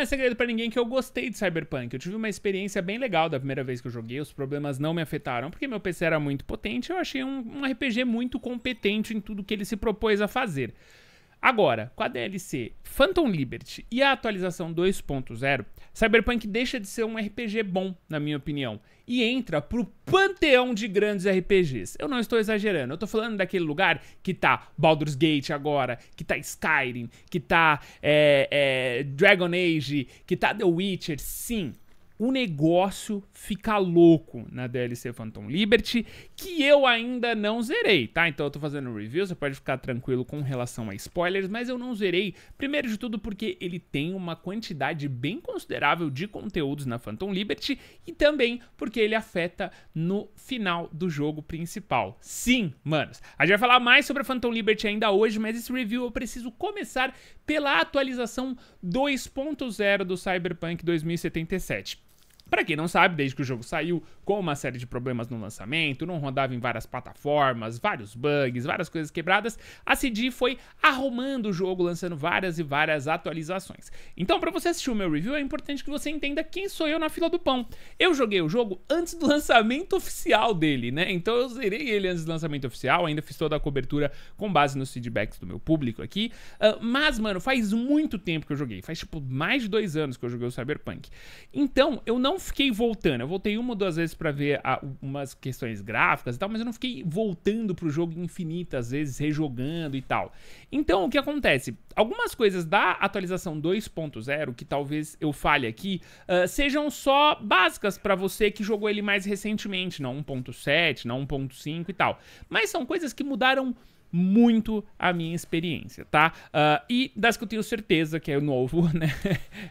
Não é segredo para ninguém que eu gostei de Cyberpunk. Eu tive uma experiência bem legal da primeira vez que eu joguei. Os problemas não me afetaram, porque meu PC era muito potente. Eu achei um, um RPG muito competente em tudo que ele se propôs a fazer. Agora, com a DLC Phantom Liberty e a atualização 2.0, Cyberpunk deixa de ser um RPG bom, na minha opinião, e entra pro panteão de grandes RPGs. Eu não estou exagerando, eu tô falando daquele lugar que tá Baldur's Gate agora, que tá Skyrim, que tá é, é, Dragon Age, que tá The Witcher, sim o negócio fica louco na DLC Phantom Liberty, que eu ainda não zerei, tá? Então eu tô fazendo review, você pode ficar tranquilo com relação a spoilers, mas eu não zerei, primeiro de tudo porque ele tem uma quantidade bem considerável de conteúdos na Phantom Liberty e também porque ele afeta no final do jogo principal. Sim, manos, a gente vai falar mais sobre a Phantom Liberty ainda hoje, mas esse review eu preciso começar pela atualização 2.0 do Cyberpunk 2077. Para quem não sabe, desde que o jogo saiu, com uma série de problemas no lançamento, não rodava em várias plataformas, vários bugs, várias coisas quebradas, a CD foi arrumando o jogo, lançando várias e várias atualizações. Então, para você assistir o meu review, é importante que você entenda quem sou eu na fila do pão. Eu joguei o jogo antes do lançamento oficial dele, né? Então eu zerei ele antes do lançamento oficial, ainda fiz toda a cobertura com base nos feedbacks do meu público aqui. Uh, mas, mano, faz muito tempo que eu joguei, faz tipo mais de dois anos que eu joguei o Cyberpunk. Então, eu não fiquei voltando. Eu voltei uma ou duas vezes para ver a, umas questões gráficas e tal, mas eu não fiquei voltando pro jogo infinitas vezes, rejogando e tal. Então, o que acontece? Algumas coisas da atualização 2.0, que talvez eu fale aqui, uh, sejam só básicas para você que jogou ele mais recentemente, não 1.7, não 1.5 e tal. Mas são coisas que mudaram muito a minha experiência, tá? Uh, e das que eu tenho certeza que é o novo, né?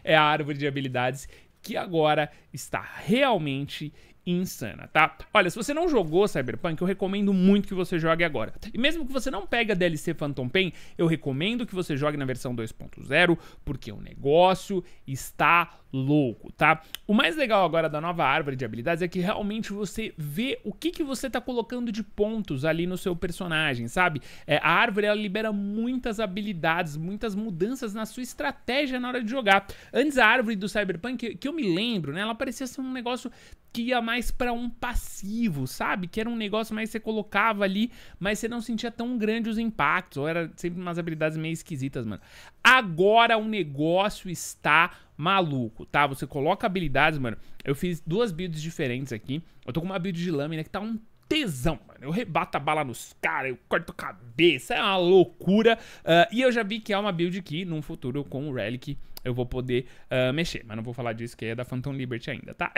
é a árvore de habilidades que agora está realmente insana, tá? Olha, se você não jogou Cyberpunk, eu recomendo muito que você jogue agora. E mesmo que você não pegue a DLC Phantom Pain, eu recomendo que você jogue na versão 2.0, porque o negócio está louco, tá? O mais legal agora da nova árvore de habilidades é que realmente você vê o que, que você tá colocando de pontos ali no seu personagem, sabe? É, a árvore, ela libera muitas habilidades, muitas mudanças na sua estratégia na hora de jogar. Antes, a árvore do Cyberpunk, que, que eu me lembro, né? Ela parecia ser um negócio que ia mais para um passivo, sabe? Que era um negócio mais você colocava ali, mas você não sentia tão grande os impactos, ou era sempre umas habilidades meio esquisitas, mano. Agora o negócio está maluco, tá? Você coloca habilidades, mano. Eu fiz duas builds diferentes aqui. Eu tô com uma build de lâmina que tá um tesão, mano. Eu rebato a bala nos caras, eu corto cabeça, é uma loucura. Uh, e eu já vi que é uma build que, num futuro, com o Relic, eu vou poder uh, mexer. Mas não vou falar disso, que é da Phantom Liberty ainda, tá?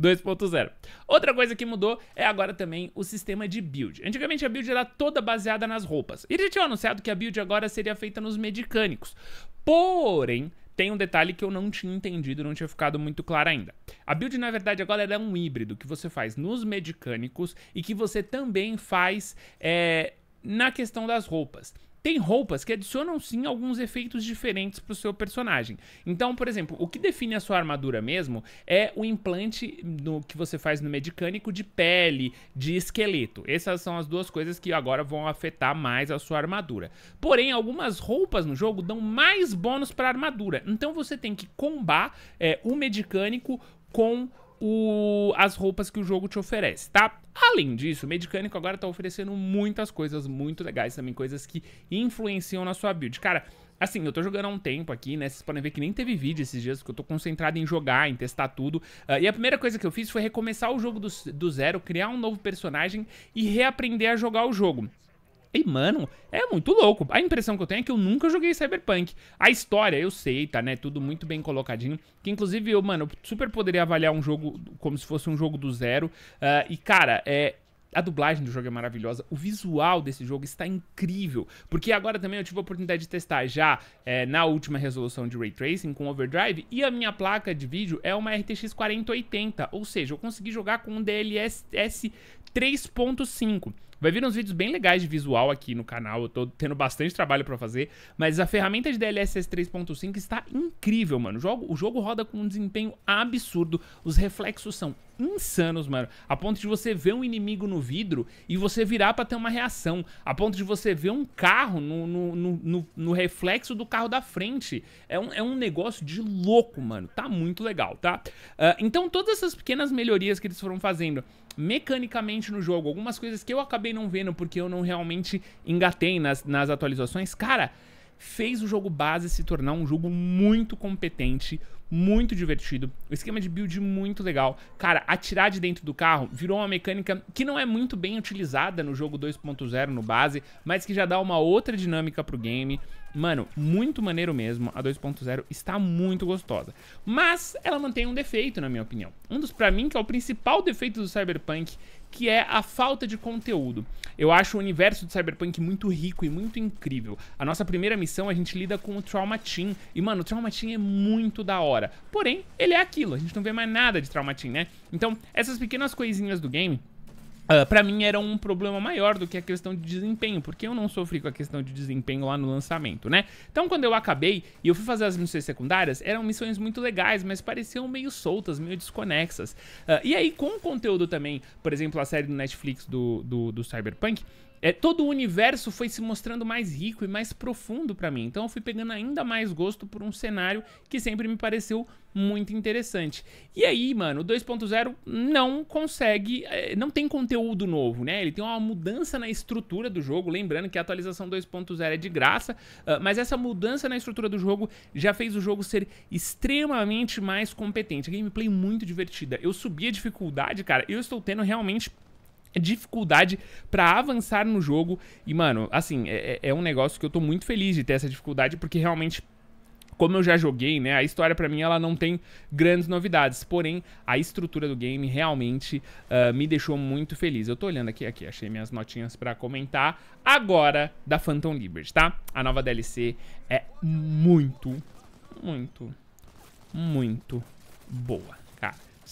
2.0. Outra coisa que mudou é agora também o sistema de build. Antigamente a build era toda baseada nas roupas. E já tinha anunciado que a build agora seria feita nos medicânicos. Porém, tem um detalhe que eu não tinha entendido, não tinha ficado muito claro ainda. A build, na verdade, agora é um híbrido que você faz nos medicânicos e que você também faz é, na questão das roupas. Tem roupas que adicionam sim alguns efeitos diferentes pro seu personagem. Então, por exemplo, o que define a sua armadura mesmo é o implante no, que você faz no medicânico de pele, de esqueleto. Essas são as duas coisas que agora vão afetar mais a sua armadura. Porém, algumas roupas no jogo dão mais bônus para armadura. Então você tem que combar é, o medicânico com o, as roupas que o jogo te oferece, tá? Além disso, o Medicânico agora tá oferecendo muitas coisas muito legais também, coisas que influenciam na sua build. Cara, Assim, eu tô jogando há um tempo aqui, né? Vocês podem ver que nem teve vídeo esses dias, porque eu tô concentrado em jogar, em testar tudo. Uh, e a primeira coisa que eu fiz foi recomeçar o jogo do, do, zero, criar um novo personagem e reaprender a jogar o jogo. E, mano, é muito louco. A impressão que eu tenho é que eu nunca joguei Cyberpunk. A história, eu sei, tá, né? Tudo muito bem colocadinho. Que, inclusive, eu, mano, super poderia avaliar um jogo como se fosse um jogo do zero. Uh, e, cara, é, a dublagem do jogo é maravilhosa, o visual desse jogo está incrível, porque agora também eu tive a oportunidade de testar já é, na última resolução de Ray Tracing com Overdrive, e a minha placa de vídeo é uma RTX 4080, ou seja, eu consegui jogar com um DLSS 3.5. Vai vir uns vídeos bem legais de visual aqui no canal, eu tô tendo bastante trabalho para fazer, mas a ferramenta de DLSS 3.5 está incrível, mano. O jogo, o jogo roda com um desempenho absurdo, os reflexos são insanos, mano. A ponto de você ver um inimigo no vidro e você virar para ter uma reação. A ponto de você ver um carro no, no, no, no reflexo do carro da frente. É um, é um negócio de louco, mano. Tá muito legal, tá? Uh, então, todas essas pequenas melhorias que eles foram fazendo mecanicamente no jogo, algumas coisas que eu acabei não vendo porque eu não realmente engatei nas, nas atualizações, cara, fez o jogo base se tornar um jogo muito competente, muito divertido, o esquema de build muito legal. Cara, atirar de dentro do carro virou uma mecânica que não é muito bem utilizada no jogo 2.0 no base, mas que já dá uma outra dinâmica pro game. Mano, muito maneiro mesmo. A 2.0 está muito gostosa. Mas ela mantém um defeito, na minha opinião. Um dos, pra mim, que é o principal defeito do Cyberpunk, que é a falta de conteúdo. Eu acho o universo do Cyberpunk muito rico e muito incrível. A nossa primeira missão, a gente lida com o Trauma Team. E, mano, o Trauma Team é muito da hora. Porém, ele é aquilo. A gente não vê mais nada de Trauma Team, né? Então, essas pequenas coisinhas do game Uh, ah, para mim era um problema maior do que a questão de desempenho, porque eu não sofri com a questão de desempenho lá no lançamento, né? Então quando eu acabei e eu fui fazer as missões secundárias, eram missões muito legais, mas pareciam meio soltas, meio desconexas. Uh, e aí com o conteúdo também, por exemplo, a série do Netflix do, do, do Cyberpunk, é, todo o universo foi se mostrando mais rico e mais profundo para mim. Então eu fui pegando ainda mais gosto por um cenário que sempre me pareceu muito interessante. E aí, mano, o 2.0 não consegue, é, não tem conteúdo novo, né? Ele tem uma mudança na estrutura do jogo, lembrando que a atualização 2.0 é de graça, ah, mas essa mudança na estrutura do jogo já fez o jogo ser extremamente mais competente. A gameplay muito divertida. Eu subi a dificuldade, cara. Eu estou tendo realmente dificuldade para avançar no jogo. E, mano, assim, é, é, é um negócio que eu tô muito feliz de ter essa dificuldade, porque realmente como eu já joguei, né, a história para mim ela não tem grandes novidades, porém a estrutura do game realmente uh, me deixou muito feliz. Eu tô olhando aqui, aqui, achei minhas notinhas para comentar agora da Phantom Liberty, tá? A nova DLC é muito, muito, muito boa.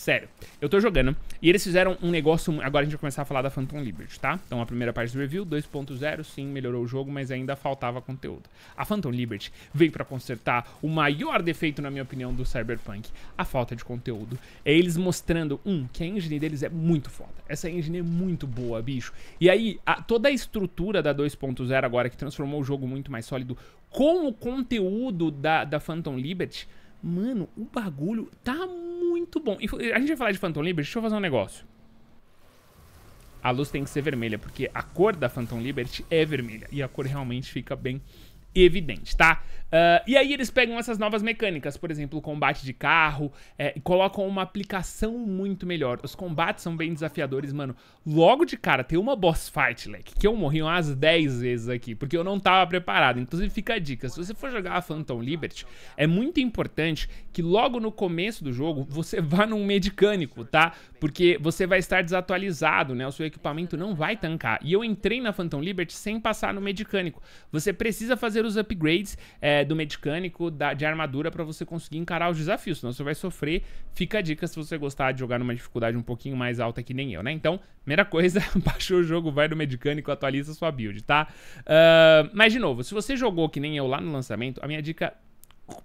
Sério. Eu tô jogando e eles fizeram um negócio... Agora a gente vai começar a falar da Phantom Liberty, tá? Então a primeira parte do review, 2.0, sim, melhorou o jogo, mas ainda faltava conteúdo. A Phantom Liberty veio para consertar o maior defeito, na minha opinião, do Cyberpunk. A falta de conteúdo. É eles mostrando, um, que a engine deles é muito foda. Essa engine é muito boa, bicho. E aí, a, toda a estrutura da 2.0 agora, que transformou o jogo muito mais sólido, com o conteúdo da, da Phantom Liberty Mano, o bagulho tá muito bom. A gente vai falar de Phantom Liberty, deixa eu fazer um negócio. A luz tem que ser vermelha, porque a cor da Phantom Liberty é vermelha. E a cor realmente fica bem evidente, tá? Uh, e aí eles pegam essas novas mecânicas, por exemplo, o combate de carro, é, e colocam uma aplicação muito melhor. Os combates são bem desafiadores, mano. Logo de cara, tem uma boss fight, leque, que eu morri umas 10 vezes aqui, porque eu não tava preparado. Inclusive, fica a dica, se você for jogar a Phantom Liberty, é muito importante que logo no começo do jogo, você vá num medicânico, tá? Porque você vai estar desatualizado, né? O seu equipamento não vai tancar. E eu entrei na Phantom Liberty sem passar no medicânico. Você precisa fazer ter os upgrades é, do mecânico, da, de armadura, para você conseguir encarar os desafios, senão você vai sofrer. Fica a dica se você gostar de jogar numa dificuldade um pouquinho mais alta que nem eu, né? Então, primeira coisa, baixou o jogo, vai no mecânico, atualiza sua build, tá? Uh, mas, de novo, se você jogou que nem eu lá no lançamento, a minha dica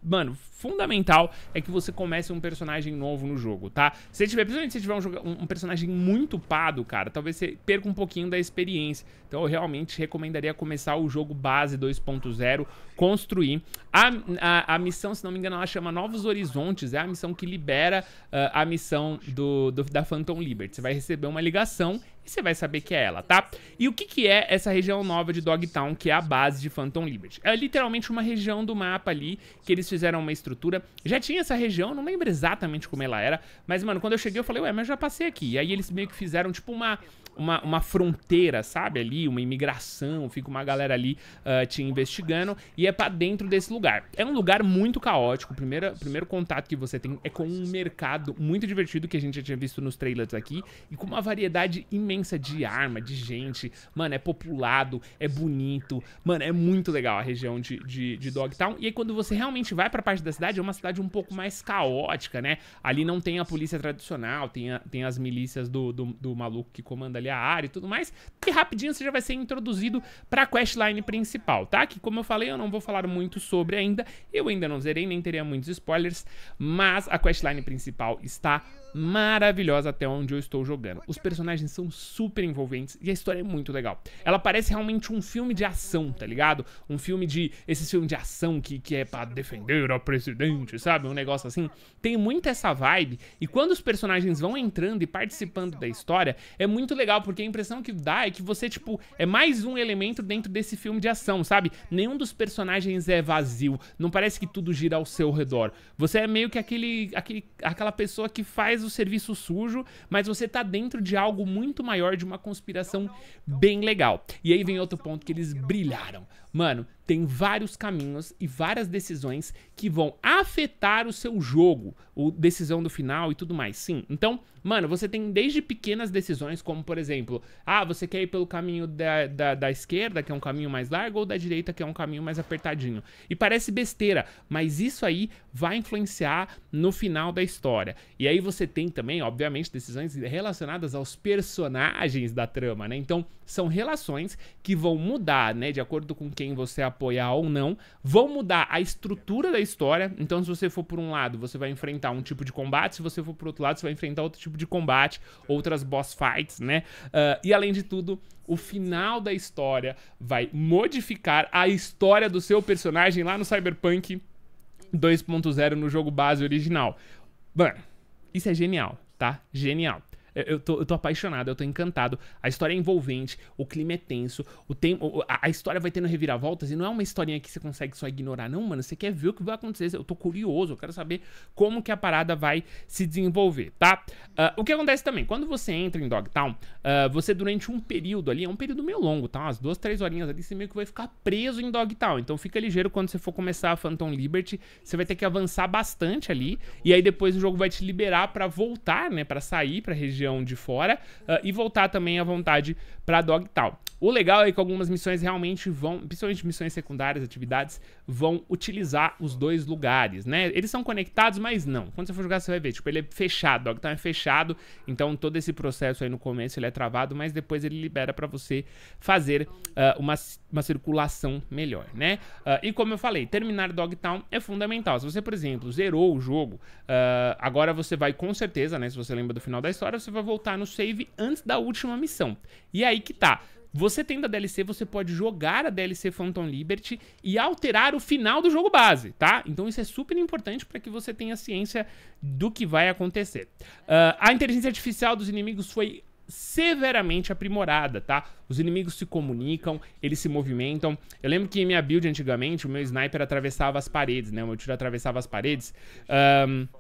mano, fundamental é que você comece um personagem novo no jogo, tá? Se tiver, principalmente se tiver um, um, personagem muito pado, cara, talvez você perca um pouquinho da experiência. Então eu realmente recomendaria começar o jogo base 2.0, construir. A, a, a, missão, se não me engano, ela chama Novos Horizontes, é a missão que libera uh, a missão do, do, da Phantom Liberty. Você vai receber uma ligação e você vai saber que é ela, tá? E o que, que é essa região nova de Dogtown, que é a base de Phantom Liberty? É literalmente uma região do mapa ali, que eles fizeram uma estrutura. Já tinha essa região, não lembro exatamente como ela era, mas, mano, quando eu cheguei eu falei, ué, mas já passei aqui. E aí eles meio que fizeram, tipo, uma uma, uma fronteira, sabe? Ali, uma imigração, fica uma galera ali uh, te investigando e é para dentro desse lugar. É um lugar muito caótico. O primeiro, primeiro contato que você tem é com um mercado muito divertido que a gente já tinha visto nos trailers aqui e com uma variedade imensa de arma, de gente. Mano, é populado, é bonito. Mano, é muito legal a região de, de, de Dogtown. E aí, quando você realmente vai pra parte da cidade, é uma cidade um pouco mais caótica, né? Ali não tem a polícia tradicional, tem, a, tem as milícias do, do, do maluco que comanda ali escolher a área e tudo mais. E rapidinho você já vai ser introduzido para a questline principal, tá? Que como eu falei, eu não vou falar muito sobre ainda. Eu ainda não zerei, nem teria muitos spoilers. Mas a questline principal está maravilhosa até onde eu estou jogando. Os personagens são super envolventes e a história é muito legal. Ela parece realmente um filme de ação, tá ligado? Um filme de. Esse filme de ação que, que é para defender o presidente, sabe? Um negócio assim. Tem muito essa vibe. E quando os personagens vão entrando e participando da história, é muito legal, porque a impressão que dá é que você, tipo, é mais um elemento dentro desse filme de ação, sabe? Nenhum dos personagens é vazio. Não parece que tudo gira ao seu redor. Você é meio que aquele, aquele aquela pessoa que faz o serviço sujo, mas você tá dentro de algo muito maior, de uma conspiração bem legal. E aí vem outro ponto que eles brilharam. Mano, tem vários caminhos e várias decisões que vão afetar o seu jogo, o decisão do final e tudo mais. Sim. Então, mano, você tem desde pequenas decisões, como por exemplo, ah, você quer ir pelo caminho da, da, da esquerda, que é um caminho mais largo, ou da direita, que é um caminho mais apertadinho. E parece besteira, mas isso aí vai influenciar no final da história. E aí você tem também, obviamente, decisões relacionadas aos personagens da trama, né? Então, são relações que vão mudar, né, de acordo com quem você apoiar ou não, vão mudar a estrutura da história. Então, se você for por um lado, você vai enfrentar um tipo de combate, se você for por outro lado, você vai enfrentar outro tipo de combate, outras boss fights, né? Uh, e além de tudo, o final da história vai modificar a história do seu personagem lá no Cyberpunk 2.0 no jogo base original. Mano, isso é genial, tá? Genial. Eu tô, eu tô apaixonado, eu tô encantado. A história é envolvente, o clima é tenso, o tempo, a, a história vai tendo reviravoltas e não é uma historinha que você consegue só ignorar, não, mano. Você quer ver o que vai acontecer, eu tô curioso, eu quero saber como que a parada vai se desenvolver, tá? Uh, o que acontece também, quando você entra em Dogtown, uh, você durante um período ali, é um período meio longo, tá? Umas duas, três horinhas ali, você meio que vai ficar preso em Dogtown. Então fica ligeiro quando você for começar a Phantom Liberty, você vai ter que avançar bastante ali, e aí depois o jogo vai te liberar para voltar, né, para sair pra região região de fora uh, e voltar também à vontade para Dogtown. O legal é que algumas missões realmente vão, principalmente missões secundárias, atividades, vão utilizar os dois lugares, né? Eles são conectados, mas não. Quando você for jogar, você vai ver, tipo, ele é fechado, Dogtown é fechado, então todo esse processo aí no começo ele é travado, mas depois ele libera para você fazer uh, uma, uma circulação melhor, né? Uh, e como eu falei, terminar Dogtown é fundamental. Se você, por exemplo, zerou o jogo, uh, agora você vai com certeza, né? Se você lembra do final da história, você vai voltar no save antes da última missão. E aí que tá. Você tendo a DLC, você pode jogar a DLC Phantom Liberty e alterar o final do jogo base, tá? Então isso é super importante para que você tenha ciência do que vai acontecer. Uh, a inteligência artificial dos inimigos foi severamente aprimorada, tá? Os inimigos se comunicam, eles se movimentam. Eu lembro que em minha build antigamente, o meu sniper atravessava as paredes, né? O meu tiro atravessava as paredes. Um, ah,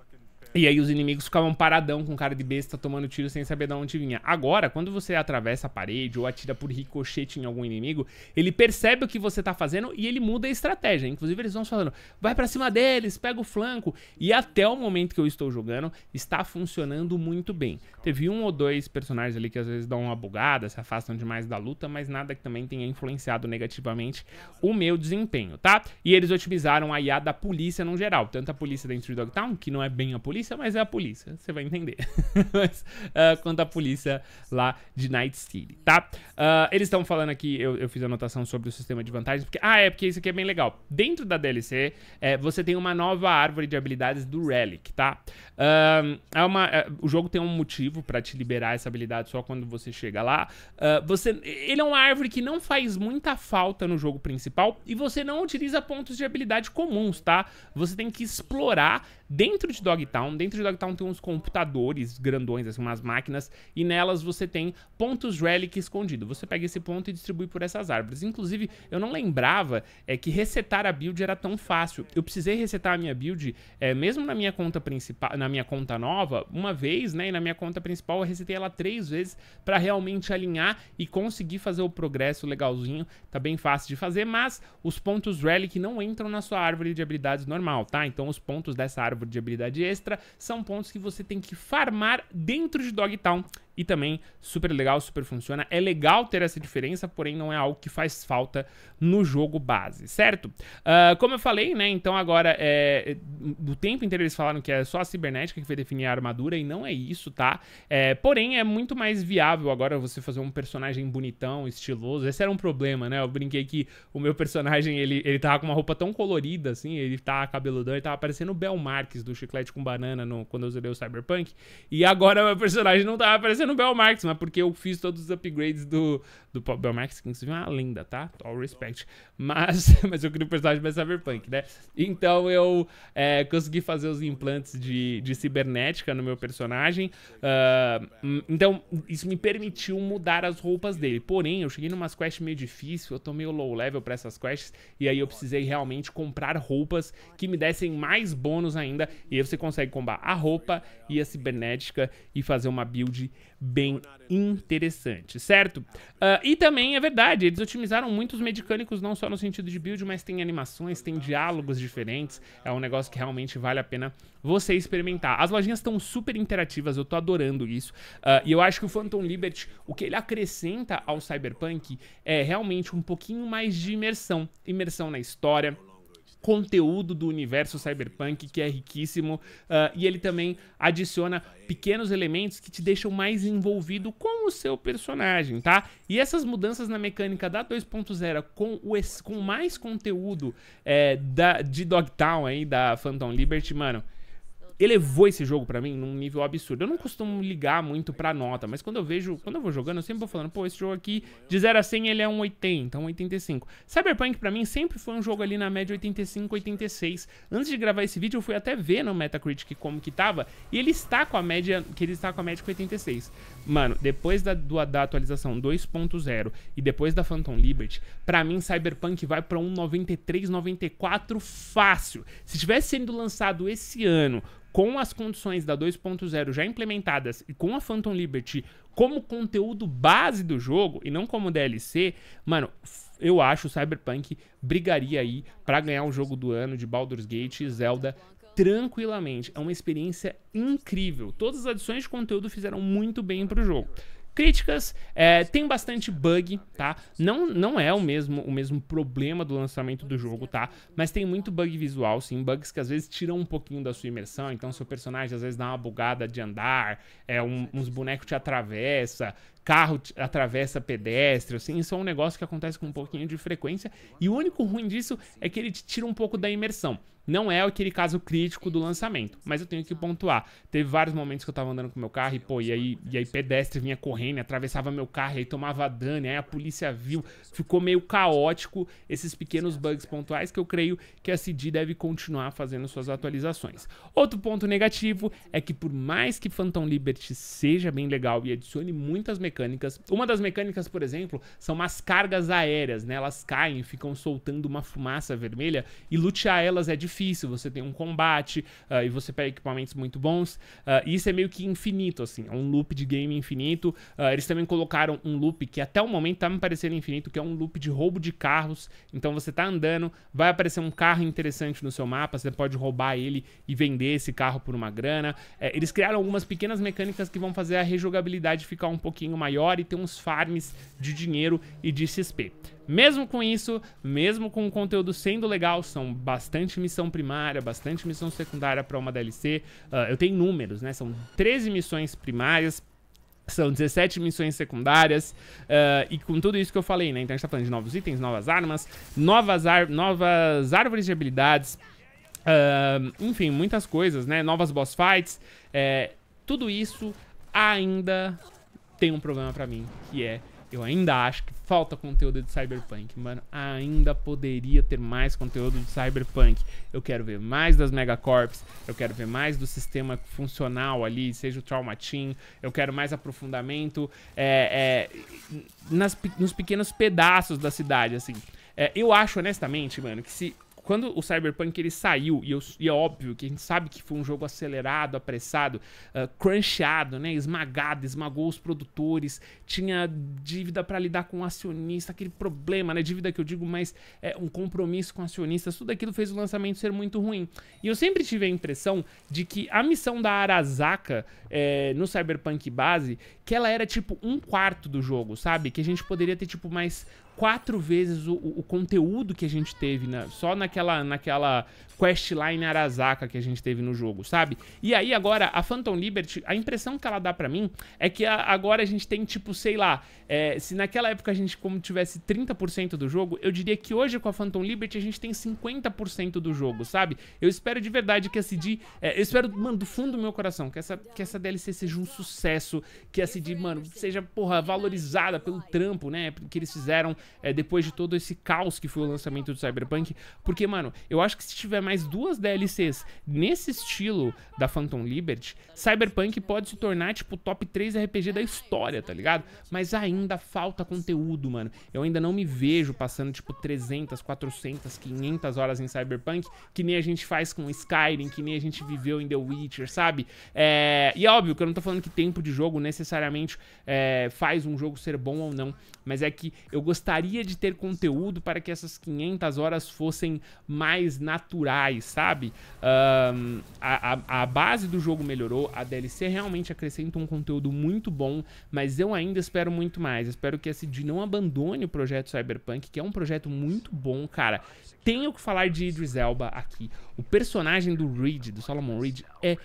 e aí os inimigos ficavam paradão com cara de besta tomando tiro sem saber de onde vinha. Agora, quando você atravessa a parede ou atira por ricochete em algum inimigo, ele percebe o que você tá fazendo e ele muda a estratégia. Inclusive eles vão falando, vai para cima deles, pega o flanco. E até o momento que eu estou jogando, está funcionando muito bem. Teve um ou dois personagens ali que às vezes dão uma bugada, se afastam demais da luta, mas nada que também tenha influenciado negativamente o meu desempenho, tá? E eles otimizaram a IA da polícia no geral. Tanto a polícia dentro de Dogtown, que não é bem a polícia, polícia, mas é a polícia. Você vai entender. mas, uh, quanto à polícia lá de Night City, tá? Uh, eles estão falando aqui, eu, eu fiz anotação sobre o sistema de vantagens. Porque, ah, é porque isso aqui é bem legal. Dentro da DLC, é, você tem uma nova árvore de habilidades do Relic, tá? Uh, é uma, é, o jogo tem um motivo para te liberar essa habilidade só quando você chega lá. você, ele é uma árvore que não faz muita falta no jogo principal e você não utiliza pontos de habilidade comuns, tá? Você tem que explorar dentro de Dogtown Dogtown. Dentro de Dogtown tem uns computadores grandões, assim, umas máquinas, e nelas você tem pontos relic escondido. Você pega esse ponto e distribui por essas árvores. Inclusive, eu não lembrava é, que resetar a build era tão fácil. Eu precisei resetar a minha build, é, mesmo na minha conta principal, na minha conta nova, uma vez, né? E na minha conta principal eu resetei ela três vezes para realmente alinhar e conseguir fazer o progresso legalzinho. Tá bem fácil de fazer, mas os pontos relic não entram na sua árvore de habilidades normal, tá? Então os pontos dessa árvore de habilidade extra são pontos que você tem que farmar dentro de Dogtown e também super legal, super funciona. É legal ter essa diferença, porém não é algo que faz falta no jogo base, certo? Uh, como eu falei, né? Então agora, é, do tempo inteiro eles falaram que é só a cibernética que vai definir a armadura e não é isso, tá? É, porém é muito mais viável agora você fazer um personagem bonitão, estiloso. Esse era um problema, né? Eu brinquei que o meu personagem ele, ele tava com uma roupa tão colorida assim, ele tava tá cabeludão, ele tava parecendo o Bel Marques do Chiclete com Banana no, quando eu usei o Cyberpunk. E agora meu personagem não tava parecendo no Belmarx, mas porque eu fiz todos os upgrades do, do Belmarx, que inclusive é uma lenda, tá? All respect. Mas, mas eu queria o personagem mais Cyberpunk, né? Então eu é, consegui fazer os implantes de, de cibernética no meu personagem. Uh, então isso me permitiu mudar as roupas dele. Porém, eu cheguei numas quests meio difíceis, eu tô meio low level pra essas quests, e aí eu precisei realmente comprar roupas que me dessem mais bônus ainda. E aí você consegue combar a roupa e a cibernética e fazer uma build bem interessante, certo? Uh, e também é verdade, eles otimizaram muito os medicânicos, não só no sentido de build, mas tem animações, tem diálogos diferentes. É um negócio que realmente vale a pena você experimentar. As lojinhas estão super interativas, eu tô adorando isso. Uh, e eu acho que o Phantom Liberty, o que ele acrescenta ao Cyberpunk é realmente um pouquinho mais de imersão. Imersão na história, conteúdo do universo cyberpunk, que é riquíssimo, uh, e ele também adiciona pequenos elementos que te deixam mais envolvido com o seu personagem, tá? E essas mudanças na mecânica da 2.0 com, o, com mais conteúdo é, da, de Dogtown aí, da Phantom Liberty, mano, elevou esse jogo para mim num nível absurdo. Eu não costumo ligar muito pra nota, mas quando eu vejo, quando eu vou jogando, eu sempre vou falando, pô, esse jogo aqui, de 0 a 100 ele é um 80, um 85. Cyberpunk para mim sempre foi um jogo ali na média 85, 86. Antes de gravar esse vídeo, eu fui até ver no Metacritic como que tava, e ele está com a média, que ele está com a média com 86. Mano, depois da, do, da atualização 2.0 e depois da Phantom Liberty, para mim Cyberpunk vai pra um 93, 94 fácil. Se tivesse sendo lançado esse ano com as condições da 2.0 já implementadas e com a Phantom Liberty como conteúdo base do jogo e não como DLC, mano, eu acho o Cyberpunk brigaria aí para ganhar o jogo do ano de Baldur's Gate e Zelda tranquilamente. É uma experiência incrível. Todas as adições de conteúdo fizeram muito bem para o jogo críticas, é, tem bastante bug, tá? Não, não é o mesmo, o mesmo problema do lançamento do jogo, tá? Mas tem muito bug visual, sim, bugs que às vezes tiram um pouquinho da sua imersão, então seu personagem às vezes dá uma bugada de andar, é, um, uns bonecos te atravessa, carro atravessa pedestre, assim, isso é um negócio que acontece com um pouquinho de frequência, e o único ruim disso é que ele te tira um pouco da imersão. Não é aquele caso crítico do lançamento, mas eu tenho que pontuar. Teve vários momentos que eu tava andando com meu carro e, pô, e aí, e aí pedestre vinha correndo, atravessava meu carro, e aí tomava dano, e aí a polícia viu, ficou meio caótico esses pequenos bugs pontuais que eu creio que a CD deve continuar fazendo suas atualizações. Outro ponto negativo é que por mais que Phantom Liberty seja bem legal e adicione muitas mecânicas mecânicas. Uma das mecânicas, por exemplo, são umas cargas aéreas, né? Elas caem, ficam soltando uma fumaça vermelha e lutear elas é difícil. Você tem um combate uh, e você pega equipamentos muito bons. Uh, e isso é meio que infinito, assim, é um loop de game infinito. Uh, eles também colocaram um loop que até o momento tá me parecendo infinito, que é um loop de roubo de carros. Então você tá andando, vai aparecer um carro interessante no seu mapa, você pode roubar ele e vender esse carro por uma grana. É, eles criaram algumas pequenas mecânicas que vão fazer a rejogabilidade ficar um pouquinho mais maior e ter uns farms de dinheiro e de XP. Mesmo com isso, mesmo com o conteúdo sendo legal, são bastante missão primária, bastante missão secundária para uma DLC. Uh, ah, eu tenho números, né? São 13 missões primárias, são 17 missões secundárias, uh, e com tudo isso que eu falei, né? Então a gente tá falando de novos itens, novas armas, novas, ar novas árvores de habilidades, uh, enfim, muitas coisas, né? Novas boss fights, é, tudo isso ainda tem um problema para mim, que é eu ainda acho que falta conteúdo de Cyberpunk, mano. Ainda poderia ter mais conteúdo de Cyberpunk. Eu quero ver mais das Megacorps, eu quero ver mais do sistema funcional ali, seja o Trauma Team, eu quero mais aprofundamento é, é, nas, nos pequenos pedaços da cidade, assim. É, eu acho, honestamente, mano, que se quando o Cyberpunk ele saiu, e, eu, e, é óbvio que a gente sabe que foi um jogo acelerado, apressado, uh, ah, crunchado, né? Esmagado, esmagou os produtores, tinha dívida para lidar com o acionista, aquele problema, né? Dívida que eu digo, mas é um compromisso com acionistas, tudo aquilo fez o lançamento ser muito ruim. E eu sempre tive a impressão de que a missão da Arasaka é, no Cyberpunk base, que ela era tipo um quarto do jogo, sabe? Que a gente poderia ter tipo mais quatro vezes o, o, conteúdo que a gente teve né? só naquela, naquela questline Arasaka que a gente teve no jogo, sabe? E aí agora, a Phantom Liberty, a impressão que ela dá para mim é que a, agora a gente tem, tipo, sei lá, é, se naquela época a gente como tivesse 30% do jogo, eu diria que hoje com a Phantom Liberty a gente tem 50% do jogo, sabe? Eu espero de verdade que a CD, é, eu espero, mano, do fundo do meu coração, que essa, que essa DLC seja um sucesso, que a CD, mano, seja, porra, valorizada pelo trampo, né, que eles fizeram é, depois de todo esse caos que foi o lançamento do Cyberpunk. Porque, mano, eu acho que se tiver mais duas DLCs nesse estilo da Phantom Liberty, Cyberpunk pode se tornar, tipo, top 3 RPG da história, tá ligado? Mas ainda falta conteúdo, mano. Eu ainda não me vejo passando, tipo, 300, 400, 500 horas em Cyberpunk, que nem a gente faz com Skyrim, que nem a gente viveu em The Witcher, sabe? É... E é óbvio que eu não tô falando que tempo de jogo necessariamente é, faz um jogo ser bom ou não, mas é que eu gostaria gostaria de ter conteúdo para que essas 500 horas fossem mais naturais, sabe? Um, a, a, a base do jogo melhorou, a DLC realmente acrescenta um conteúdo muito bom, mas eu ainda espero muito mais. Espero que a CD não abandone o projeto Cyberpunk, que é um projeto muito bom, cara. Tenho que falar de Idris Elba aqui. O personagem do Reed, do Solomon Reed, é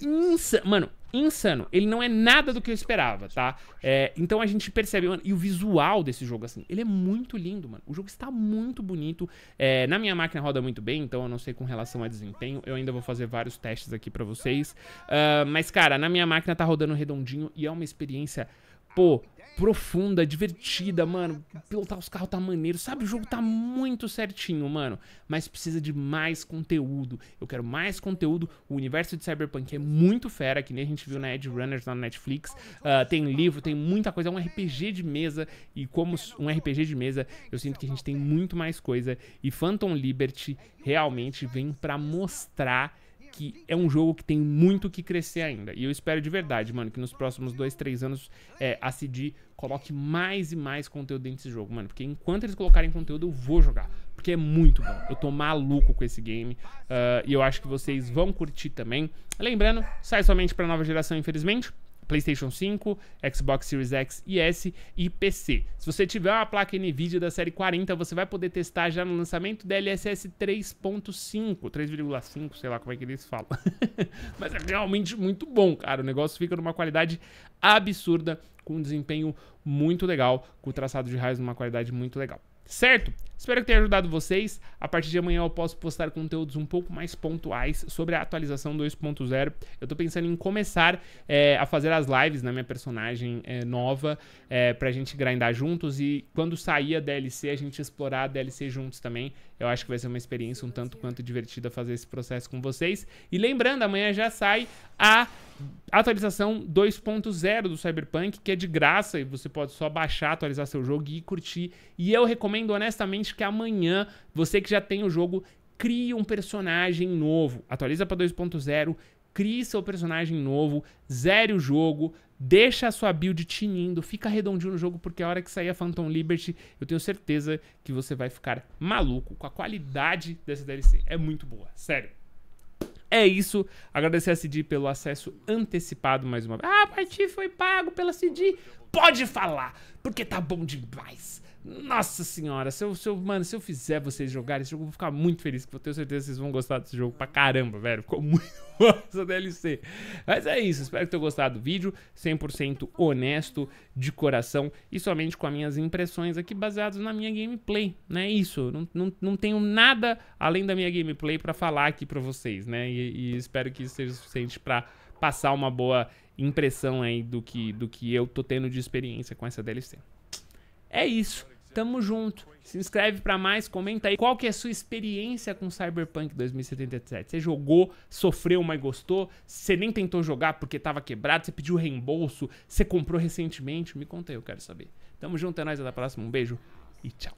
insano. Mano, insano. Ele não é nada do que eu esperava, tá? É, então a gente percebe, mano, e o visual desse jogo, assim, ele é muito lindo, mano. O jogo está muito bonito. É, na minha máquina roda muito bem, então eu não sei com relação a desempenho. Eu ainda vou fazer vários testes aqui pra vocês. Uh, mas, cara, na minha máquina tá rodando redondinho e é uma experiência pô, profunda, divertida, mano. Pilotar os carros tá maneiro, sabe? O jogo tá muito certinho, mano. Mas precisa de mais conteúdo. Eu quero mais conteúdo. O universo de Cyberpunk é muito fera, que nem a gente viu na Edge Runners na Netflix. Uh, tem livro, tem muita coisa. É um RPG de mesa. E como um RPG de mesa, eu sinto que a gente tem muito mais coisa. E Phantom Liberty realmente vem para mostrar que é um jogo que tem muito que crescer ainda. E eu espero de verdade, mano, que nos próximos 2, 3 anos é, a CD coloque mais e mais conteúdo dentro desse jogo, mano. Porque enquanto eles colocarem conteúdo, eu vou jogar. Porque é muito bom. Eu tô maluco com esse game. Uh, e eu acho que vocês vão curtir também. Lembrando, sai somente pra nova geração, infelizmente. PlayStation 5, Xbox Series X e S e PC. Se você tiver uma placa NVIDIA da série 40, você vai poder testar já no lançamento DLSS 3.5, 3,5, sei lá como é que eles falam. Mas é realmente muito bom, cara. O negócio fica numa qualidade absurda, com um desempenho muito legal, com o traçado de raios numa qualidade muito legal certo? Espero que tenha ajudado vocês. A partir de amanhã eu posso postar conteúdos um pouco mais pontuais sobre a atualização 2.0. Eu tô pensando em começar é, a fazer as lives na minha personagem é, nova é, pra gente grindar juntos e quando sair a DLC, a gente explorar a DLC juntos também. Eu acho que vai ser uma experiência um tanto quanto divertida fazer esse processo com vocês. E lembrando, amanhã já sai a atualização 2.0 do Cyberpunk, que é de graça e você pode só baixar, atualizar seu jogo e curtir. E eu recomendo honestamente que amanhã, você que já tem o jogo, crie um personagem novo. Atualiza para 2.0, crie seu personagem novo, zere o jogo, Deixa a sua build tinindo, fica redondinho no jogo, porque a hora que sair a Phantom Liberty, eu tenho certeza que você vai ficar maluco com a qualidade dessa DLC. É muito boa, sério. É isso. Agradecer a CD pelo acesso antecipado mais uma vez. Ah, a partir foi pago pela CD. Pode falar, porque tá bom demais. Nossa senhora, se eu, se eu, mano, se eu fizer vocês jogarem esse jogo, eu vou ficar muito feliz, porque ter tenho certeza que vocês vão gostar desse jogo pra caramba, velho. Ficou muito bom essa DLC. Mas é isso, espero que tenham gostado do vídeo, 100% honesto, de coração, e somente com as minhas impressões aqui, baseadas na minha gameplay, né? É isso, não, não, não tenho nada além da minha gameplay pra falar aqui pra vocês, né? E, e espero que isso seja suficiente pra passar uma boa impressão aí do que, do que eu tô tendo de experiência com essa DLC. É isso. Tamo junto. Se inscreve para mais, comenta aí qual que é a sua experiência com Cyberpunk 2077. Você jogou, sofreu, mas gostou? Você nem tentou jogar porque tava quebrado, você pediu reembolso, você comprou recentemente? Me conta aí, eu quero saber. Tamo junto, é nóis, até a próxima. Um beijo e tchau.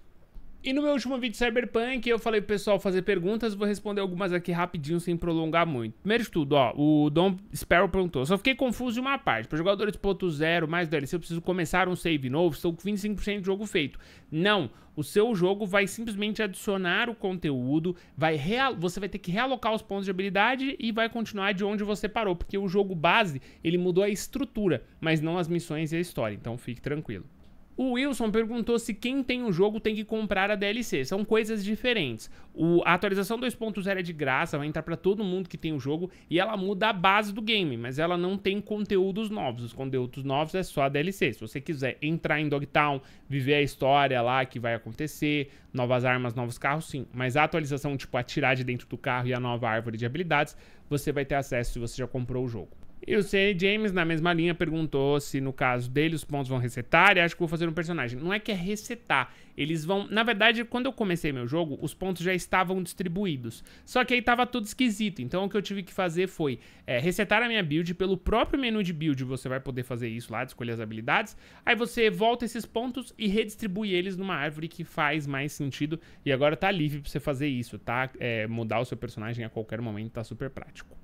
E no meu último vídeo de Cyberpunk, eu falei pro pessoal fazer perguntas, vou responder algumas aqui rapidinho, sem prolongar muito. Primeiro de tudo, ó, o Dom Sparrow perguntou, só fiquei confuso de uma parte, para jogadores 2.0 mais DLC, eu preciso começar um save novo, estou com 25% de jogo feito. Não, o seu jogo vai simplesmente adicionar o conteúdo, vai você vai ter que realocar os pontos de habilidade e vai continuar de onde você parou, porque o jogo base, ele mudou a estrutura, mas não as missões e a história, então fique tranquilo. O Wilson perguntou se quem tem o jogo tem que comprar a DLC. São coisas diferentes. O, a atualização 2.0 é de graça, vai entrar para todo mundo que tem o jogo e ela muda a base do game, mas ela não tem conteúdos novos. Os conteúdos novos é só a DLC. Se você quiser entrar em Dogtown, viver a história lá que vai acontecer, novas armas, novos carros, sim. Mas a atualização, tipo, atirar de dentro do carro e a nova árvore de habilidades, você vai ter acesso se você já comprou o jogo. E o C. James, na mesma linha, perguntou se no caso dele os pontos vão resetar e acho que vou fazer um personagem. Não é que é resetar, eles vão... Na verdade, quando eu comecei meu jogo, os pontos já estavam distribuídos. Só que aí tava tudo esquisito, então o que eu tive que fazer foi é, resetar a minha build pelo próprio menu de build, você vai poder fazer isso lá, de escolher as habilidades. Aí você volta esses pontos e redistribui eles numa árvore que faz mais sentido e agora tá livre pra você fazer isso, tá? É, mudar o seu personagem a qualquer momento, tá super prático.